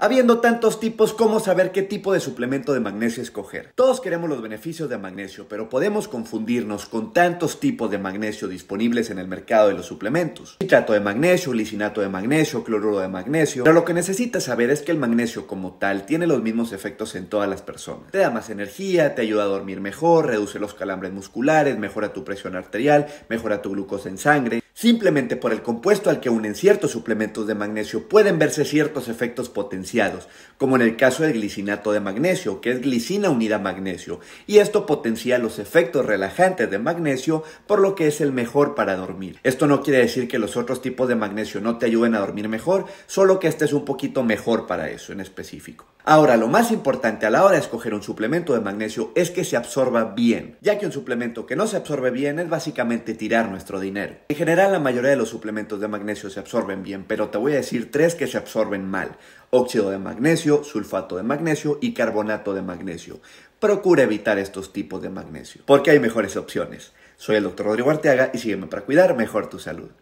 Habiendo tantos tipos, ¿cómo saber qué tipo de suplemento de magnesio escoger? Todos queremos los beneficios de magnesio, pero podemos confundirnos con tantos tipos de magnesio disponibles en el mercado de los suplementos. Citrato de magnesio, lisinato de magnesio, cloruro de magnesio. Pero lo que necesitas saber es que el magnesio como tal tiene los mismos efectos en todas las personas. Te da más energía, te ayuda a dormir mejor, reduce los calambres musculares, mejora tu presión arterial, mejora tu glucosa en sangre. Simplemente por el compuesto al que unen ciertos suplementos de magnesio pueden verse ciertos efectos potenciados, como en el caso del glicinato de magnesio, que es glicina unida a magnesio, y esto potencia los efectos relajantes de magnesio, por lo que es el mejor para dormir. Esto no quiere decir que los otros tipos de magnesio no te ayuden a dormir mejor, solo que este es un poquito mejor para eso en específico. Ahora, lo más importante a la hora de escoger un suplemento de magnesio es que se absorba bien, ya que un suplemento que no se absorbe bien es básicamente tirar nuestro dinero. En general, la mayoría de los suplementos de magnesio se absorben bien, pero te voy a decir tres que se absorben mal. Óxido de magnesio, sulfato de magnesio y carbonato de magnesio. Procura evitar estos tipos de magnesio, porque hay mejores opciones. Soy el Dr. Rodrigo Arteaga y sígueme para cuidar mejor tu salud.